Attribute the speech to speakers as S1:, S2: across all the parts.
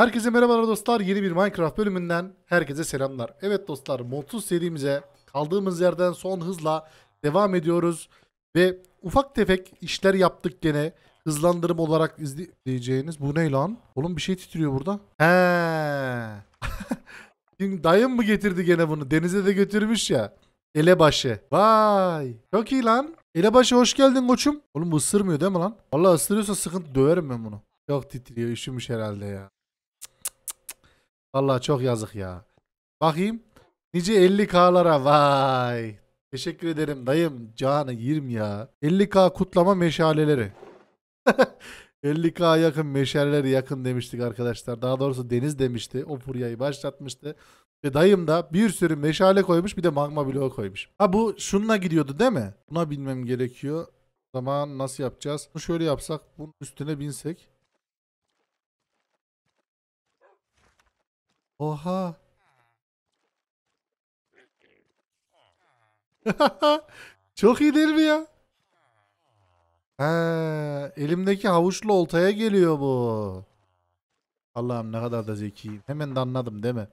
S1: Herkese merhabalar dostlar. Yeni bir Minecraft bölümünden herkese selamlar. Evet dostlar, modsuz serimize kaldığımız yerden son hızla devam ediyoruz ve ufak tefek işler yaptık gene. Hızlandırım olarak izleyeceğiniz. Bu ne lan? Oğlum bir şey titriyor burada. He. Şimdi dayım mı getirdi gene bunu? Denize de götürmüş ya. Elebaşı. Vay. Çok iyi lan. Elebaşı hoş geldin koçum. Oğlum bu ısırmıyor değil mi lan? Vallahi ısırıyorsa sıkıntı döverim ben bunu. Çok titriyor üşümüş herhalde ya. Vallahi çok yazık ya. Bakayım. Nice 50K'lara vay. Teşekkür ederim dayım. Canı 20 ya. 50K kutlama meşaleleri. 50K yakın meşaleleri yakın demiştik arkadaşlar. Daha doğrusu Deniz demişti. O furyayı başlatmıştı. Ve dayım da bir sürü meşale koymuş bir de magma bloğu koymuş. Ha bu şununla gidiyordu değil mi? Buna bilmem gerekiyor. O zaman nasıl yapacağız? Şöyle yapsak bunun üstüne binsek. Oha. Çok iyi değil mi ya? He, elimdeki havuçlu oltaya geliyor bu. Allah'ım ne kadar da zekiyim. Hemen de anladım değil mi?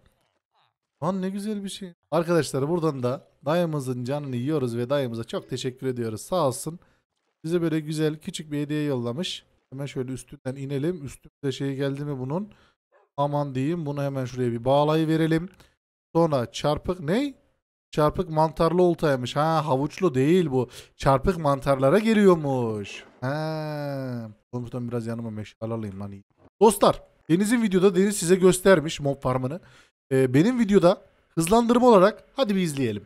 S1: Lan ne güzel bir şey. Arkadaşlar buradan da dayımızın canını yiyoruz ve dayımıza çok teşekkür ediyoruz. Sağ olsun. Bize böyle güzel küçük bir hediye yollamış. Hemen şöyle üstünden inelim. Üstümüze şey geldi mi bunun? Aman diyeyim bunu hemen şuraya bir bağlayı verelim. Sonra çarpık ney? Çarpık mantarlı oltaymış. Ha havuçlu değil bu. Çarpık mantarlara geliyormuş. Ha. Komutan biraz yanıma meşale alayım lan Dostlar Deniz'in videoda Deniz size göstermiş mob farmını. Ee, benim videoda hızlandırma olarak hadi bir izleyelim.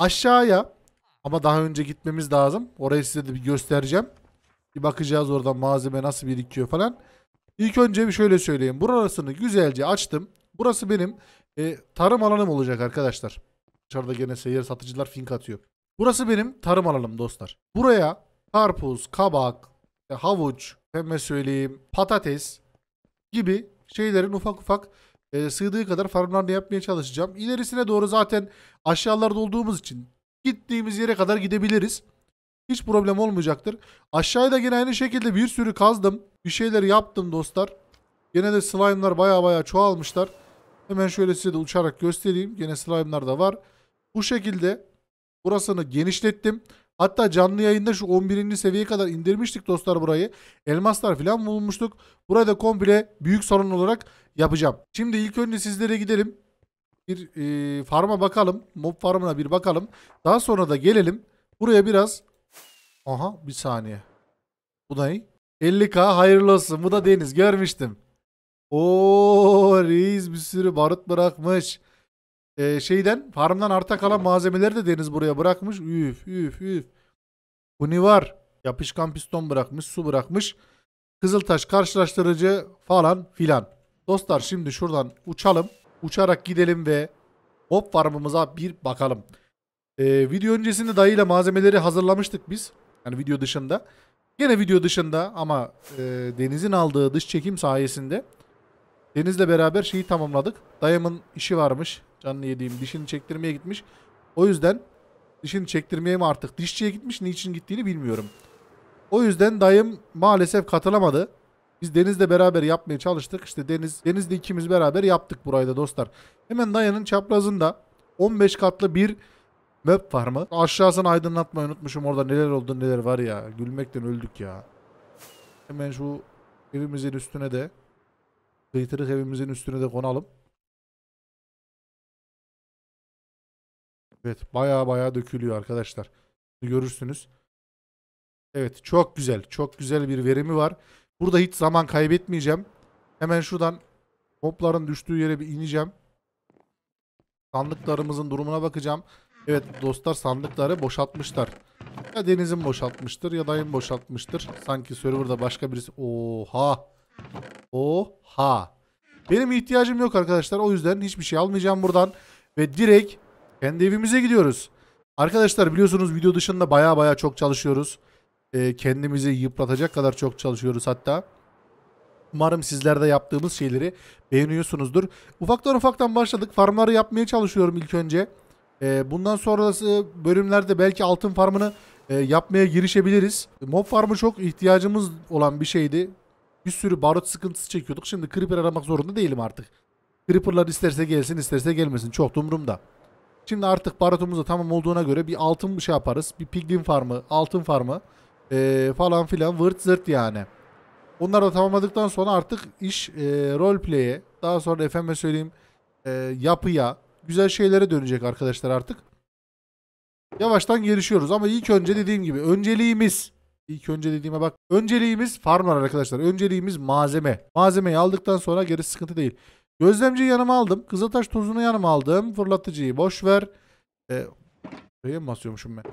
S1: Aşağıya ama daha önce gitmemiz lazım. Orayı size de bir göstereceğim. Bir bakacağız oradan malzeme nasıl birikiyor falan. İlk önce bir şöyle söyleyeyim. Burasını güzelce açtım. Burası benim e, tarım alanım olacak arkadaşlar. Dışarıda gene seyir satıcılar fink atıyor. Burası benim tarım alanım dostlar. Buraya karpuz, kabak, e, havuç, pembe söyleyeyim, patates gibi şeylerin ufak ufak e, sığdığı kadar farmlarını yapmaya çalışacağım. İlerisine doğru zaten aşağılarda olduğumuz için gittiğimiz yere kadar gidebiliriz. Hiç problem olmayacaktır. Aşağıda yine aynı şekilde bir sürü kazdım. Bir şeyler yaptım dostlar. Gene de slime'lar baya baya çoğalmışlar. Hemen şöyle size de uçarak göstereyim. Gene slime'lar da var. Bu şekilde burasını genişlettim. Hatta canlı yayında şu 11. seviyeye kadar indirmiştik dostlar burayı. Elmaslar falan bulmuştuk. Burayı da komple büyük salon olarak yapacağım. Şimdi ilk önce sizlere gidelim. Bir e, farma bakalım. Mob farmına bir bakalım. Daha sonra da gelelim. Buraya biraz... Aha bir saniye. Bu da iyi. 50k hayırlı olsun. Bu da deniz. Görmüştüm. Oo reis bir sürü barut bırakmış e, şeyden farmdan arta kalan malzemeleri de Deniz buraya bırakmış. Üf üf üf. ne var. Yapışkan piston bırakmış. Su bırakmış. Kızıltaş karşılaştırıcı falan filan. Dostlar şimdi şuradan uçalım. Uçarak gidelim ve hop farmımıza bir bakalım. Ee, video öncesinde dayıyla malzemeleri hazırlamıştık biz. Yani video dışında. Yine video dışında ama e, Deniz'in aldığı dış çekim sayesinde Deniz'le beraber şeyi tamamladık. Dayımın işi varmış. Canını yediğim dişini çektirmeye gitmiş. O yüzden dişini çektirmeye mi artık dişçiye gitmiş niçin gittiğini bilmiyorum. O yüzden dayım maalesef katılamadı. Biz Deniz'le beraber yapmaya çalıştık. İşte Deniz Deniz'le ikimiz beraber yaptık burayı da dostlar. Hemen dayanın çaprazında 15 katlı bir map var mı? Aşağısını aydınlatmayı unutmuşum orada neler oldu neler var ya. Gülmekten öldük ya. Hemen şu evimizin üstüne de kıytırık evimizin üstüne de konalım. Evet baya baya dökülüyor arkadaşlar. Görürsünüz. Evet çok güzel. Çok güzel bir verimi var. Burada hiç zaman kaybetmeyeceğim. Hemen şuradan hopların düştüğü yere bir ineceğim. Sandıklarımızın durumuna bakacağım. Evet dostlar sandıkları boşaltmışlar. Ya Deniz'in boşaltmıştır ya dayım boşaltmıştır. Sanki serverda başka birisi... Oha! Oha! Benim ihtiyacım yok arkadaşlar. O yüzden hiçbir şey almayacağım buradan. Ve direkt kendi evimize gidiyoruz. Arkadaşlar biliyorsunuz video dışında baya baya çok çalışıyoruz. E, kendimizi yıpratacak kadar çok çalışıyoruz hatta. Umarım sizler de yaptığımız şeyleri beğeniyorsunuzdur. Ufaktan ufaktan başladık. Farmları yapmaya çalışıyorum ilk önce. E, bundan sonrası bölümlerde belki altın farmını e, yapmaya girişebiliriz. Mob farmı çok ihtiyacımız olan bir şeydi. Bir sürü barut sıkıntısı çekiyorduk. Şimdi creeper aramak zorunda değilim artık. Creeper'lar isterse gelsin isterse gelmesin. Çok da umurumda. Şimdi artık barotumuz da tamam olduğuna göre bir altın bir şey yaparız. Bir piglin farmı, altın farmı ee, falan filan vırt zırt yani. Onları da tamamladıktan sonra artık iş e, roleplay'e, daha sonra efendime söyleyeyim e, yapıya, güzel şeylere dönecek arkadaşlar artık. Yavaştan gelişiyoruz ama ilk önce dediğim gibi önceliğimiz ilk önce dediğime bak. Önceliğimiz farmlar arkadaşlar. Önceliğimiz malzeme. Malzemeyi aldıktan sonra geri sıkıntı değil. Gözlemci yanıma aldım. Kızıltaş tozunu yanıma aldım. Fırlatıcıyı boş ver. E, buraya mı basıyormuşum ben?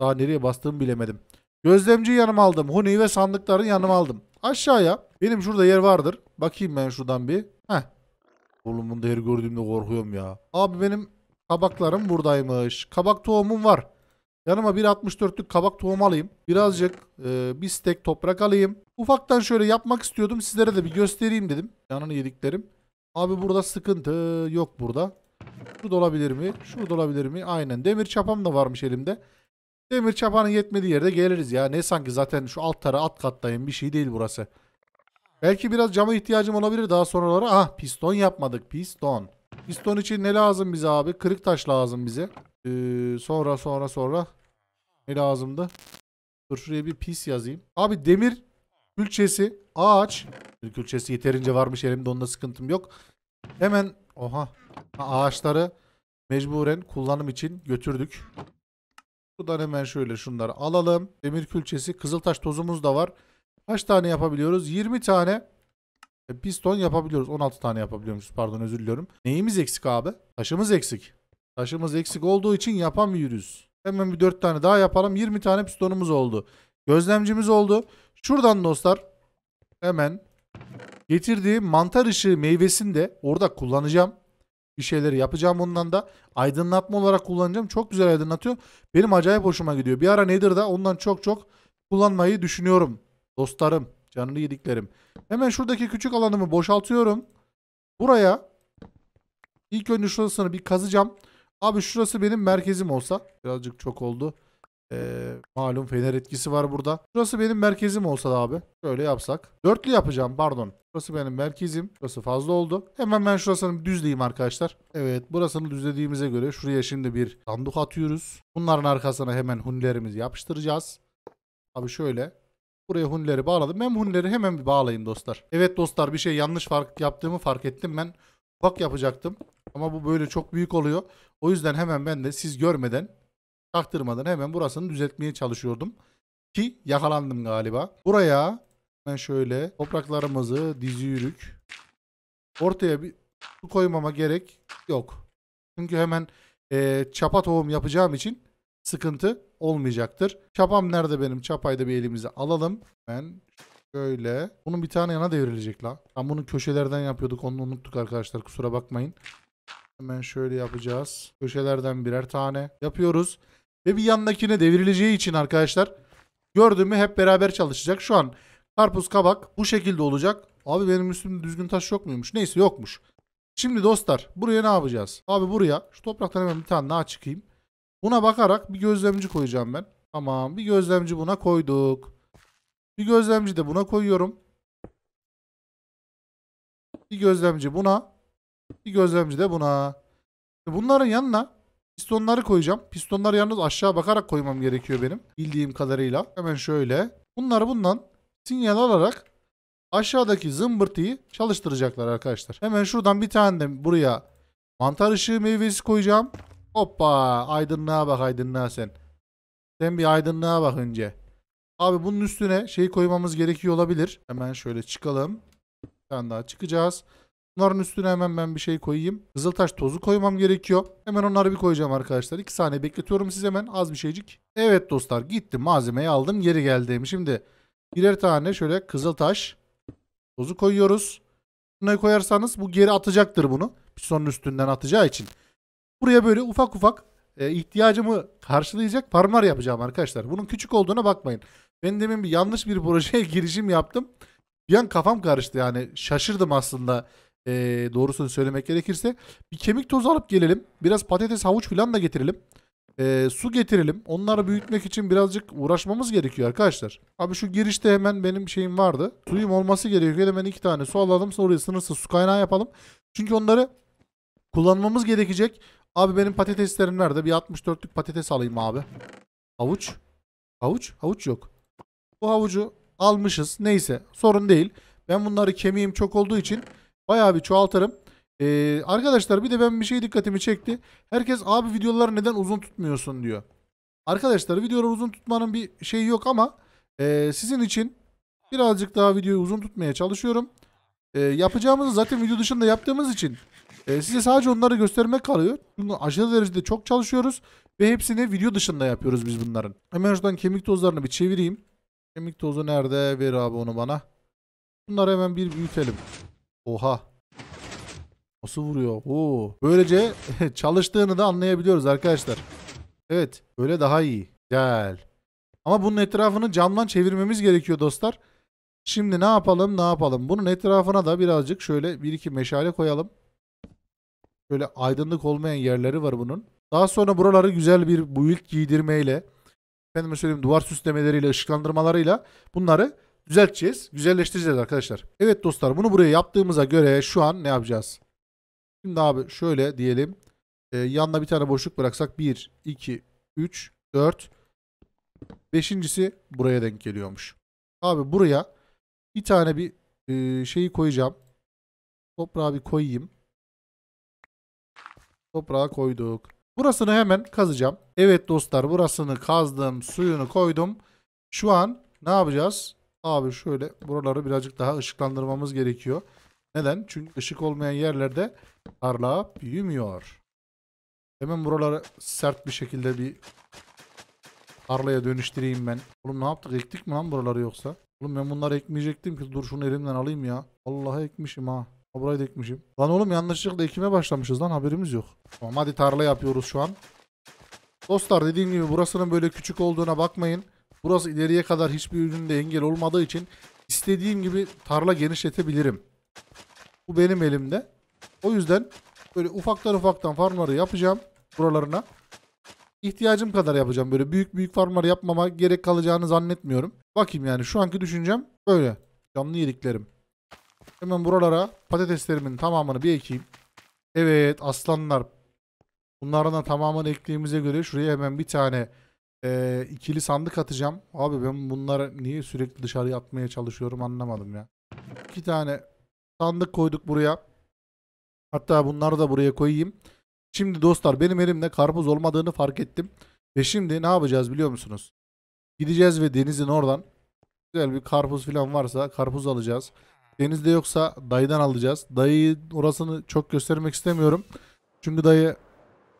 S1: Daha nereye bastığımı bilemedim. Gözlemci yanıma aldım. Huni ve sandıkları yanıma aldım. Aşağıya. Benim şurada yer vardır. Bakayım ben şuradan bir. Heh. Oğlum bunu her gördüğümde korkuyorum ya. Abi benim kabaklarım buradaymış. Kabak tohumum var. Yanıma 1.64'lük kabak tohumu alayım. Birazcık e, bir stek toprak alayım. Ufaktan şöyle yapmak istiyordum. Sizlere de bir göstereyim dedim. Yanını yediklerim. Abi burada sıkıntı yok burada. Şu dolabilir mi? Şu dolabilir mi? Aynen. Demir çapam da varmış elimde. Demir çapanın yetmediği yerde geliriz ya. Ne sanki zaten şu alt tara alt kattayım. Bir şey değil burası. Belki biraz cama ihtiyacım olabilir daha sonraları. Ah piston yapmadık. Piston. Piston için ne lazım bize abi? Kırık taş lazım bize. Ee, sonra sonra sonra. Ne lazımdı? Dur şuraya bir pis yazayım. Abi demir külçesi Ağaç. Külçesi yeterince varmış elimde onda sıkıntım yok. Hemen oha ağaçları mecburen kullanım için götürdük. Buradan hemen şöyle şunları alalım. Demir külçesi, kızıltaş tozumuz da var. Kaç tane yapabiliyoruz? 20 tane e, piston yapabiliyoruz. 16 tane yapabiliyormuşuz. Pardon özür diliyorum. Neyimiz eksik abi? Taşımız eksik. Taşımız eksik olduğu için yapamıyoruz. Hemen bir 4 tane daha yapalım. 20 tane pistonumuz oldu. Gözlemcimiz oldu. Şuradan dostlar Hemen getirdiği mantar ışığı meyvesini de orada kullanacağım. Bir şeyler yapacağım bundan da. Aydınlatma olarak kullanacağım. Çok güzel aydınlatıyor. Benim acayip hoşuma gidiyor. Bir ara nedir da ondan çok çok kullanmayı düşünüyorum. Dostlarım, canını yediklerim. Hemen şuradaki küçük alanımı boşaltıyorum. Buraya ilk önce şurasını bir kazacağım. Abi şurası benim merkezim olsa. Birazcık çok oldu. Ee, malum fener etkisi var burada. Burası benim merkezim olsa da abi. Şöyle yapsak. Dörtlü yapacağım pardon. Burası benim merkezim. Burası fazla oldu. Hemen ben şurasını düzleyeyim arkadaşlar. Evet burasını düzlediğimize göre şuraya şimdi bir sandık atıyoruz. Bunların arkasına hemen hunlerimizi yapıştıracağız. Abi şöyle. Buraya hunleri bağladım. Ben hunleri hemen bir bağlayayım dostlar. Evet dostlar bir şey yanlış fark yaptığımı fark ettim. Ben ufak yapacaktım. Ama bu böyle çok büyük oluyor. O yüzden hemen ben de siz görmeden Taktırmadan hemen burasını düzeltmeye çalışıyordum. Ki yakalandım galiba. Buraya hemen şöyle topraklarımızı dizi yürük. Ortaya bir su koymama gerek yok. Çünkü hemen e, çapa tohum yapacağım için sıkıntı olmayacaktır. Çapam nerede benim? Çapayı da bir elimize alalım. Ben şöyle. Bunun bir tane yana devrilecek la. Tam bunu köşelerden yapıyorduk. Onu unuttuk arkadaşlar. Kusura bakmayın. Hemen şöyle yapacağız. Köşelerden birer tane yapıyoruz. Ve bir yandakine devrileceği için arkadaşlar gördüğümü hep beraber çalışacak. Şu an karpuz kabak bu şekilde olacak. Abi benim üstümde düzgün taş yok muymuş? Neyse yokmuş. Şimdi dostlar buraya ne yapacağız? Abi buraya şu topraktan hemen bir tane daha çıkayım. Buna bakarak bir gözlemci koyacağım ben. Tamam bir gözlemci buna koyduk. Bir gözlemci de buna koyuyorum. Bir gözlemci buna. Bir gözlemci de buna. Bunların yanına Pistonları koyacağım. Pistonları yalnız aşağı bakarak koymam gerekiyor benim. Bildiğim kadarıyla. Hemen şöyle. Bunları bundan sinyal alarak aşağıdaki zımbırtıyı çalıştıracaklar arkadaşlar. Hemen şuradan bir tane de buraya mantar ışığı meyvesi koyacağım. Hoppa aydınlığa bak aydınlığa sen. Sen bir aydınlığa bak önce. Abi bunun üstüne şey koymamız gerekiyor olabilir. Hemen şöyle çıkalım. Bir tane daha çıkacağız. Bunların üstüne hemen ben bir şey koyayım. Kızıltaş tozu koymam gerekiyor. Hemen onları bir koyacağım arkadaşlar. 2 saniye bekletiyorum siz hemen az bir şeycik. Evet dostlar gitti malzemeyi aldım geri geldim. Şimdi birer tane şöyle kızıltaş tozu koyuyoruz. Buna koyarsanız bu geri atacaktır bunu. Pistonun üstünden atacağı için. Buraya böyle ufak ufak e, ihtiyacımı karşılayacak farmlar yapacağım arkadaşlar. Bunun küçük olduğuna bakmayın. Ben demin bir yanlış bir projeye girişim yaptım. Bir an kafam karıştı yani şaşırdım aslında e, doğrusunu söylemek gerekirse. Bir kemik tozu alıp gelelim. Biraz patates, havuç falan da getirelim. E, su getirelim. Onları büyütmek için birazcık uğraşmamız gerekiyor arkadaşlar. Abi şu girişte hemen benim şeyim vardı. Suyum olması gerekiyor. Hemen iki tane su alalım. Sonra sınırsız su kaynağı yapalım. Çünkü onları kullanmamız gerekecek. Abi benim patateslerim nerede? Bir 64'lük patates alayım abi. Havuç. Havuç? Havuç yok. Bu havucu almışız. Neyse sorun değil. Ben bunları kemiğim çok olduğu için Bayağı bir çoğaltırım. Ee, arkadaşlar bir de ben bir şey dikkatimi çekti. Herkes abi videoları neden uzun tutmuyorsun diyor. Arkadaşlar videoları uzun tutmanın bir şeyi yok ama e, sizin için birazcık daha videoyu uzun tutmaya çalışıyorum. E, yapacağımızı zaten video dışında yaptığımız için e, size sadece onları göstermek kalıyor. Çünkü aşırı derecede çok çalışıyoruz ve hepsini video dışında yapıyoruz biz bunların. Hemen şuradan kemik tozlarını bir çevireyim. Kemik tozu nerede? Ver abi onu bana. Bunları hemen bir büyütelim. Oha. Nasıl vuruyor? Oo. Böylece çalıştığını da anlayabiliyoruz arkadaşlar. Evet. Böyle daha iyi. Gel. Ama bunun etrafını camdan çevirmemiz gerekiyor dostlar. Şimdi ne yapalım ne yapalım. Bunun etrafına da birazcık şöyle bir iki meşale koyalım. Şöyle aydınlık olmayan yerleri var bunun. Daha sonra buraları güzel bir build giydirmeyle, efendime söyleyeyim duvar süslemeleriyle, ışıklandırmalarıyla bunları düzelteceğiz. Güzelleştireceğiz arkadaşlar. Evet dostlar bunu buraya yaptığımıza göre şu an ne yapacağız? Şimdi abi şöyle diyelim. E, yanına bir tane boşluk bıraksak 1, 2, 3, 4. Beşincisi buraya denk geliyormuş. Abi buraya bir tane bir e, şeyi koyacağım. Toprağı bir koyayım. Toprağı koyduk. Burasını hemen kazacağım. Evet dostlar burasını kazdım. Suyunu koydum. Şu an ne yapacağız? Abi şöyle buraları birazcık daha ışıklandırmamız gerekiyor. Neden? Çünkü ışık olmayan yerlerde tarla büyümüyor. Hemen buraları sert bir şekilde bir tarlaya dönüştüreyim ben. Oğlum ne yaptık? Ektik mi lan buraları yoksa? Oğlum ben bunları ekmeyecektim ki dur şunu elimden alayım ya. Allah'a ekmişim ha. ha. Burayı da ekmişim. Lan oğlum yanlışlıkla ekime başlamışız lan haberimiz yok. Tamam hadi tarla yapıyoruz şu an. Dostlar dediğim gibi burasının böyle küçük olduğuna bakmayın. Burası ileriye kadar hiçbir üründe engel olmadığı için istediğim gibi tarla genişletebilirim. Bu benim elimde. O yüzden böyle ufaktan ufaktan farmları yapacağım buralarına. İhtiyacım kadar yapacağım. Böyle büyük büyük farmları yapmama gerek kalacağını zannetmiyorum. Bakayım yani şu anki düşüncem böyle. Canlı yediklerim. Hemen buralara patateslerimin tamamını bir ekeyim. Evet aslanlar. da tamamını ektiğimize göre şuraya hemen bir tane e, ikili sandık atacağım. Abi ben bunları niye sürekli dışarı atmaya çalışıyorum anlamadım ya. İki tane sandık koyduk buraya. Hatta bunları da buraya koyayım. Şimdi dostlar benim elimde karpuz olmadığını fark ettim. Ve şimdi ne yapacağız biliyor musunuz? Gideceğiz ve denizin oradan güzel bir karpuz falan varsa karpuz alacağız. Denizde yoksa dayıdan alacağız. Dayı orasını çok göstermek istemiyorum. Çünkü dayı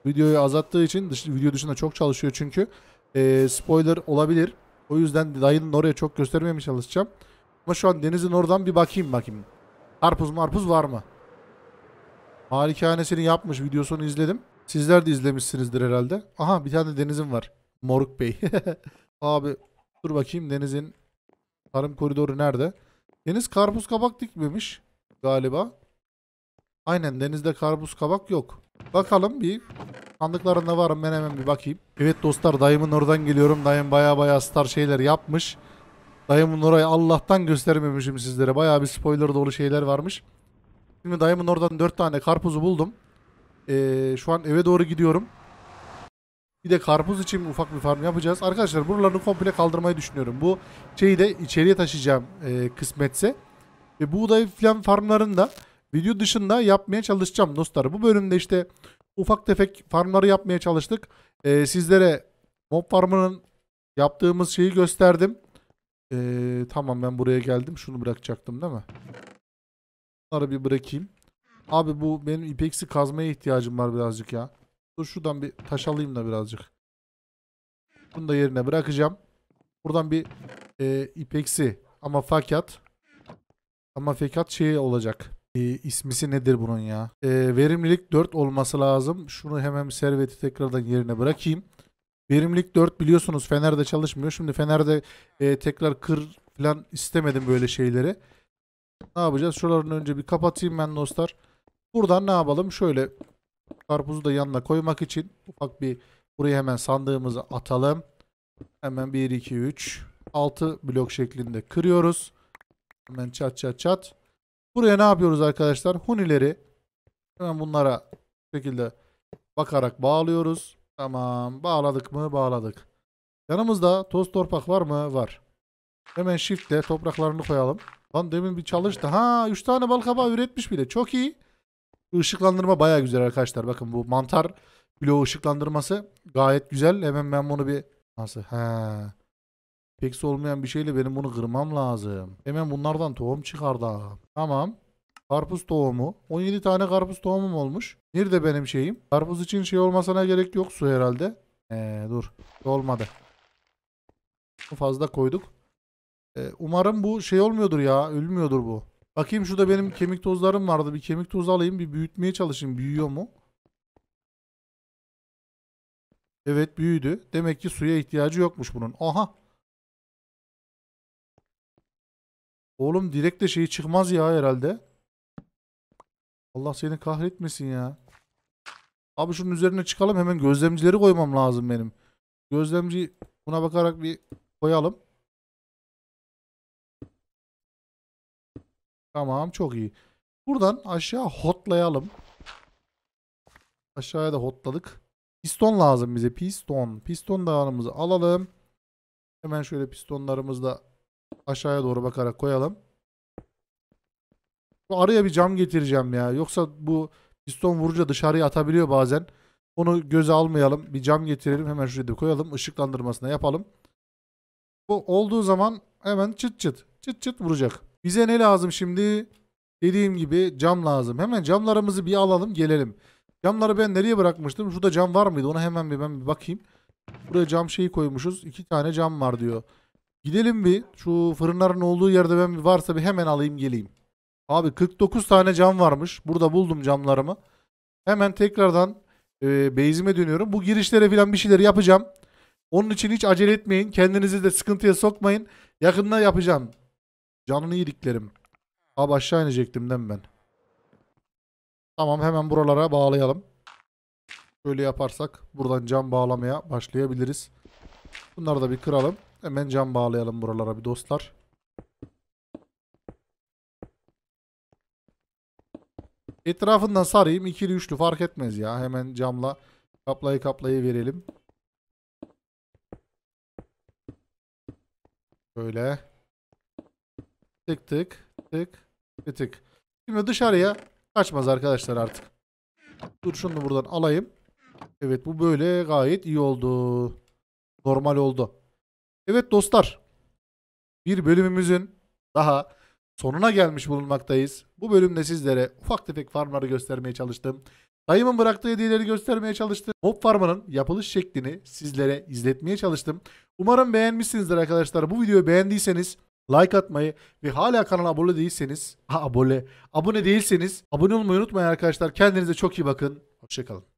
S1: videoyu azalttığı için dış, video dışında çok çalışıyor çünkü e, spoiler olabilir. O yüzden dayının oraya çok göstermemiş çalışacağım. Ama şu an denizin oradan bir bakayım bakayım. Karpuz marpuz var mı? Malikanesini yapmış videosunu izledim. Sizler de izlemişsinizdir herhalde. Aha bir tane Deniz'in var. Moruk Bey. Abi dur bakayım denizin tarım koridoru nerede? Deniz karpuz kabak dikmemiş galiba. Aynen denizde karpuz kabak yok. Bakalım bir sandıklarında varım ben hemen bir bakayım. Evet dostlar dayımın oradan geliyorum. Dayım baya baya star şeyler yapmış. Dayımın orayı Allah'tan göstermemişim sizlere. Baya bir spoiler dolu şeyler varmış. Şimdi dayımın oradan 4 tane karpuzu buldum. Ee, şu an eve doğru gidiyorum. Bir de karpuz için ufak bir farm yapacağız. Arkadaşlar buralarını komple kaldırmayı düşünüyorum. Bu şeyi de içeriye taşıyacağım e, kısmetse. Ve buğday filan farmlarında video dışında yapmaya çalışacağım dostlar. Bu bölümde işte ufak tefek farmları yapmaya çalıştık. Ee, sizlere mob farmının yaptığımız şeyi gösterdim. Ee, tamam ben buraya geldim. Şunu bırakacaktım değil mi? Bunları bir bırakayım. Abi bu benim ipeksi kazmaya ihtiyacım var birazcık ya. Dur şuradan bir taş alayım da birazcık. Bunu da yerine bırakacağım. Buradan bir e, ipeksi ama fakat ama fakat şey olacak e, ismisi nedir bunun ya? E, verimlilik 4 olması lazım. Şunu hemen serveti tekrardan yerine bırakayım. Verimlilik 4 biliyorsunuz Fener'de çalışmıyor. Şimdi Fener'de e, tekrar kır falan istemedim böyle şeyleri. Ne yapacağız? Şuraların önce bir kapatayım ben dostlar. Buradan ne yapalım? Şöyle karpuzu da yanına koymak için ufak bir buraya hemen sandığımızı atalım. Hemen 1, 2, 3, 6 blok şeklinde kırıyoruz. Hemen çat çat çat. Buraya ne yapıyoruz arkadaşlar? Hunileri hemen bunlara bu şekilde bakarak bağlıyoruz. Tamam. Bağladık mı? Bağladık. Yanımızda toz torpak var mı? Var. Hemen shiftle topraklarını koyalım. Lan demin bir çalıştı. Ha 3 tane bal kabağı üretmiş bile. Çok iyi. Işıklandırma baya güzel arkadaşlar. Bakın bu mantar bloğu ışıklandırması gayet güzel. Hemen ben bunu bir... Nasıl? Ha. Peksi olmayan bir şeyle benim bunu kırmam lazım. Hemen bunlardan tohum çıkar çıkardı. Tamam. Karpuz tohumu. 17 tane karpuz tohumum olmuş. Nerede benim şeyim? Karpuz için şey olmasına gerek yok su herhalde. Ee, dur. Olmadı. Fazla koyduk. Ee, umarım bu şey olmuyordur ya. Ölmüyordur bu. Bakayım şurada benim kemik tozlarım vardı. Bir kemik tozu alayım. Bir büyütmeye çalışayım. Büyüyor mu? Evet büyüdü. Demek ki suya ihtiyacı yokmuş bunun. Aha. Oğlum direkt de şeyi çıkmaz ya herhalde. Allah seni kahretmesin ya. Abi şunun üzerine çıkalım hemen gözlemcileri koymam lazım benim. Gözlemci buna bakarak bir koyalım. Tamam çok iyi. Buradan aşağı hotlayalım. Aşağıya da hotladık. Piston lazım bize. Piston. Piston dağınımızı alalım. Hemen şöyle pistonlarımızla aşağıya doğru bakarak koyalım. Araya bir cam getireceğim ya. Yoksa bu piston vurunca dışarıya atabiliyor bazen. Onu göze almayalım. Bir cam getirelim. Hemen şuraya da koyalım. Işıklandırmasına yapalım. Bu olduğu zaman hemen çıt çıt. Çıt çıt vuracak. Bize ne lazım şimdi? Dediğim gibi cam lazım. Hemen camlarımızı bir alalım gelelim. Camları ben nereye bırakmıştım? Şurada cam var mıydı? Ona hemen bir ben bir bakayım. Buraya cam şeyi koymuşuz. İki tane cam var diyor. Gidelim bir. Şu fırınların olduğu yerde ben varsa bir hemen alayım geleyim. Abi 49 tane cam varmış. Burada buldum camlarımı. Hemen tekrardan e, base'ime dönüyorum. Bu girişlere falan bir şeyler yapacağım. Onun için hiç acele etmeyin. Kendinizi de sıkıntıya sokmayın. Yakında yapacağım. Canını yediklerim. Abi aşağı inecektim değil mi ben? Tamam hemen buralara bağlayalım. Böyle yaparsak buradan cam bağlamaya başlayabiliriz. Bunları da bir kıralım. Hemen cam bağlayalım buralara bir dostlar. Etrafından sarayım. ikili üçlü fark etmez ya. Hemen camla kaplayı kaplayı verelim. Böyle. Tık tık tık tık Şimdi dışarıya kaçmaz arkadaşlar artık. Dur şunu buradan alayım. Evet bu böyle gayet iyi oldu. Normal oldu. Evet dostlar. Bir bölümümüzün daha sonuna gelmiş bulunmaktayız. Bu bölümde sizlere ufak tefek farmları göstermeye çalıştım. Dayımın bıraktığı hediyeleri göstermeye çalıştım. Hop farmının yapılış şeklini sizlere izletmeye çalıştım. Umarım beğenmişsinizdir arkadaşlar. Bu videoyu beğendiyseniz like atmayı ve hala kanala abone değilseniz, ha abone, abone değilseniz abone olmayı unutmayın arkadaşlar. Kendinize çok iyi bakın. Hoşçakalın.